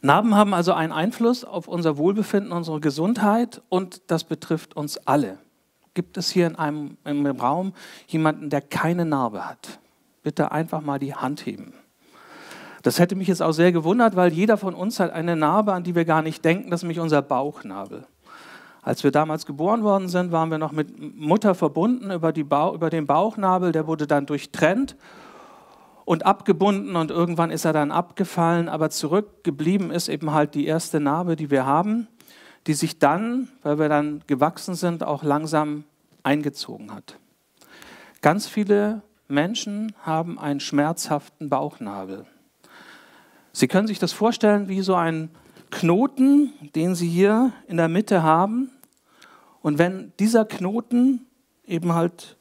Narben haben also einen Einfluss auf unser Wohlbefinden, unsere Gesundheit und das betrifft uns alle. Gibt es hier in einem im Raum jemanden, der keine Narbe hat? Bitte einfach mal die Hand heben. Das hätte mich jetzt auch sehr gewundert, weil jeder von uns hat eine Narbe, an die wir gar nicht denken, das ist nämlich unser Bauchnabel. Als wir damals geboren worden sind, waren wir noch mit Mutter verbunden über, ba über den Bauchnabel, der wurde dann durchtrennt und abgebunden und irgendwann ist er dann abgefallen, aber zurückgeblieben ist eben halt die erste Narbe, die wir haben, die sich dann, weil wir dann gewachsen sind, auch langsam eingezogen hat. Ganz viele Menschen haben einen schmerzhaften Bauchnabel. Sie können sich das vorstellen wie so ein Knoten, den Sie hier in der Mitte haben. Und wenn dieser Knoten eben halt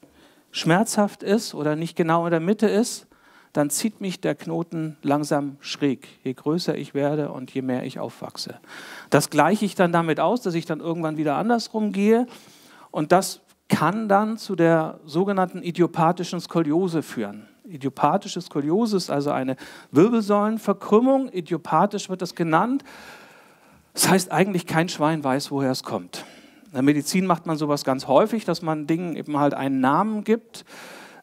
schmerzhaft ist oder nicht genau in der Mitte ist, dann zieht mich der Knoten langsam schräg, je größer ich werde und je mehr ich aufwachse. Das gleiche ich dann damit aus, dass ich dann irgendwann wieder andersrum gehe und das kann dann zu der sogenannten idiopathischen Skoliose führen. Idiopathische Skoliose ist also eine Wirbelsäulenverkrümmung, idiopathisch wird das genannt. Das heißt eigentlich kein Schwein weiß, woher es kommt. In der Medizin macht man sowas ganz häufig, dass man Dingen eben halt einen Namen gibt.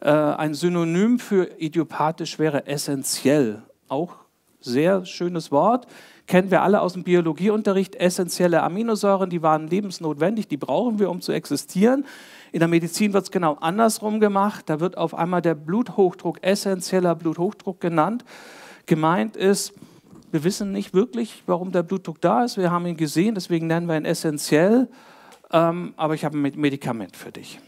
Äh, ein Synonym für idiopathisch wäre essentiell. Auch sehr schönes Wort. Kennen wir alle aus dem Biologieunterricht. Essentielle Aminosäuren, die waren lebensnotwendig, die brauchen wir, um zu existieren. In der Medizin wird es genau andersrum gemacht. Da wird auf einmal der Bluthochdruck essentieller Bluthochdruck genannt. Gemeint ist, wir wissen nicht wirklich, warum der Blutdruck da ist. Wir haben ihn gesehen, deswegen nennen wir ihn essentiell. Ähm, aber ich habe ein Medikament für dich.